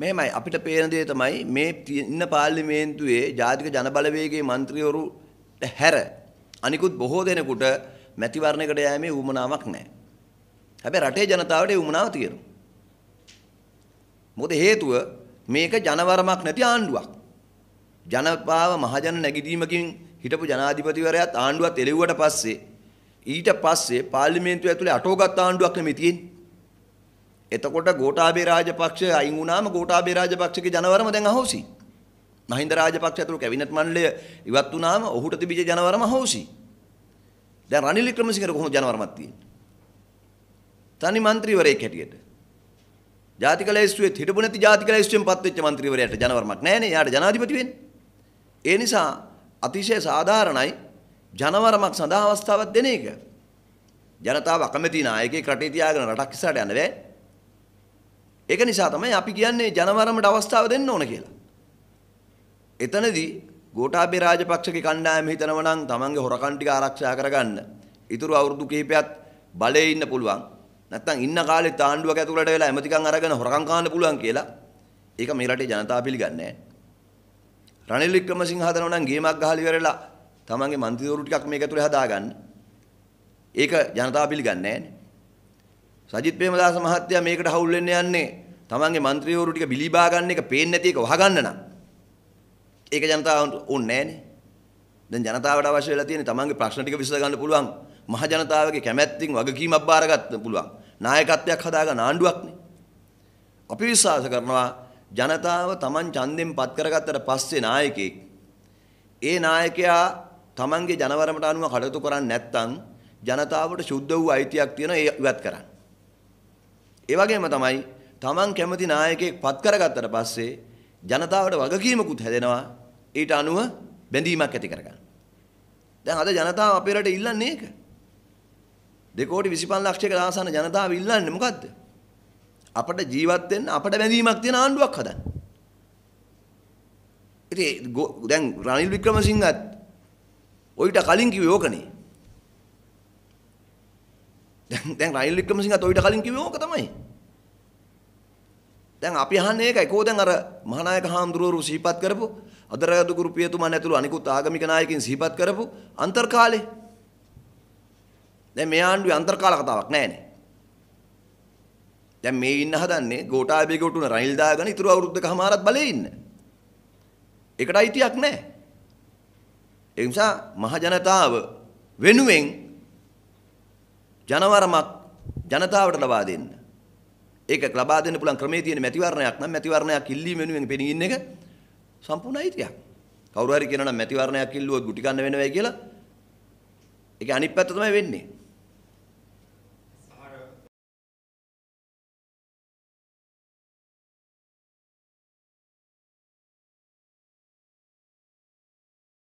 මෙහෙමයි අපිට පේන දේ තමයි මේ ඉන්න පාර්ලිමේන්තුවේ ජාතික ජනබලවේගයේ മന്ത്രിවරු හැර අනිකුත් බොහෝ දෙනෙකුට මැතිවරණයකට යෑමේ උවමනාවක් නැහැ. හැබැයි රටේ ජනතාවට ඒ උවමනාව තියෙනවා. මොකද හේතුව මේක ජනවරමක් නැති ආණ්ඩුවක්. ජනපාව මහජන නැගිටීමකින් හිටපු ජනාධිපතිවරයාත් ආණ්ඩුවත් එළෙව්වට පස්සේ ඊට පස්සේ පාර්ලිමේන්තුව ඇතුලේ අටෝගත් ආණ්ඩුවක් නෙමෙයි තියෙන්නේ. එතකොට ගෝඨාභය රාජපක්ෂ අයින් වුණාම ගෝඨාභය රාජපක්ෂගේ ජනවරම දැන් අහෝසි. මහින්ද රාජපක්ෂ ඇතුළු කැබිනට් මණ්ඩලය ඉවත් වුණාම ඔහුට තිබිච්ච ජනවරම අහෝසි. දැන් රනිල් වික්‍රමසිංහට කොහොමද ජනවරමක් තියෙන්නේ? තනි മന്ത്രിවරයෙක් හැටියට. ජාතික ලේස්තුවේ හිටපු නැති ජාතික ලේස්තුවෙන් පත් වෙච්ච മന്ത്രിවරයාට ජනවරමක් නැහැනේ. එයාට ජනාධිපති වෙන්නේ. ඒ නිසා අතිශය සාධාරණයි ජනවරමක් සඳහා අවස්ථාවක් දෙන එක. ජනතාව අකමැති නායකයෙක් රටේ තියාගෙන රටක් ඉස්සරහට යන්න බැහැ. ඒක නිසා තමයි අපි කියන්නේ ජනවරමට අවස්ථාව දෙන්න ඕන කියලා. එතනදී ගෝඨාභය රාජපක්ෂගේ කණ්ඩායම හිතනවා නම් තමන්ගේ හොරකම් ටික ආරක්ෂා කරගන්න. ඉතුරු අවුරුදු කිහිපයක් බලේ ඉන්න පුළුවන්. නැත්තම් ඉන්න කාලේ තාණ්ඩුවක් ඇතුළට වෙලා එමෙතිකන් අරගෙන හොරකම් කාන්න පුළුවන් කියලා. ඒක මේ රටේ ජනතාව පිළිගන්නේ නැහැ. රනිල් වික්‍රමසිංහ හදනවා නම් ගේමක් ගහලා ඉවරලා තමන්ගේ මන්ත්‍රීවරු ටිකක් මේක ඇතුළේ හදාගන්න. ඒක ජනතාව පිළිගන්නේ නැහැ. සජිත් ප්‍රේමදාස මහත්තයා මේකට හවුල් වෙන්න යන්නේ තමන්ගේ മന്ത്രിවරු ටික බිලිබා ගන්න එක පේන්නේ නැති එක වහගන්න නම් ඒක ජනතාවට ඕනේ නැහනේ. දැන් ජනතාවට අවශ්‍ය වෙලා තියෙන්නේ තමන්ගේ ප්‍රශ්න ටික විසඳ ගන්න පුළුවන් මහ ජනතාවගේ කැමැත්තෙන් වගකීමක් බාරගන්න පුළුවන් නායකත්වයක් හදාගන්න ආණ්ඩුවක්නේ. අපි විශ්වාස කරනවා ජනතාව තමන් ඡන්දෙන් පත් කරගත්තට පස්සේ නායකයෙක් ඒ නායකයා තමන්ගේ ජනවරමට අනුව කටයුතු කරන්නේ නැත්නම් ජනතාවට සුද්ධ වූ අයිතියක් තියෙන ඒ ඉවත් කරන්න. ඒ වගේම තමයි තමන් කැමති නායකයෙක් පත් කරගත්තට පස්සේ ජනතාවට වගකීමකුත් හැදෙනවා ඊට අනුව බැඳීමක් ඇති කරගන්න. දැන් අද ජනතාව අපේ රටේ ඉල්ලන්නේ ඒක. 2 කෝටි 25 ලක්ෂයක ආසන්න ජනතාව ඉල්ලන්නේ මොකද්ද? අපට ජීවත් වෙන්න අපට බැඳීමක් තියෙන ආණ්ඩුවක් හදන්න. ඉතින් දැන් රනිල් වික්‍රමසිංහත් ඔයිට කලින් කිව්වේ ඕකනේ. දැන් දැන් රයිල් වික්‍රමසිංහත් ඔයිට කලින් කිව්වේ ඕක තමයි. දැන් අපි අහන්නේ ඒකයි. කෝ දැන් අර මහානායක හාමුදුරුවෝ සිහිපත් කරපු අදරගදු කුරුපියතුමන් ඇතුළු අනිකුත් ආගමික නායකින් සිහිපත් කරපු අන්තර්කාලේ. දැන් මේ ආණ්ඩුවේ අන්තර්කාල කතාවක් නැහැනේ. දැන් මේ ඉන්න හදන්නේ ගෝඨාභයගේ උටුන රනිල් දාගෙන ඉතුරු අවුරුද්දකමාරත් බලේ ඉන්න. ඒකට අයිතියක් නැහැ. ඒ නිසා මහ ජනතාව වෙනුවෙන් ජනවරමක් ජනතාවට ලබා දෙන්න. ඒක ලබා දෙන්න පුළුවන් ක්‍රමේ තියෙන මැතිවරණයක් නම් මැතිවරණයක් ඉල්ලීම වෙනුවෙන් පෙනී ඉන්න එක සම්පූර්ණ අයිතියක්. කවුරු හරි කියනවා නම් මැතිවරණයක් ඉල්ලුවොත් ගුටි කන්න වෙනවයි කියලා. ඒක අනිත් පැත්ත තමයි වෙන්නේ.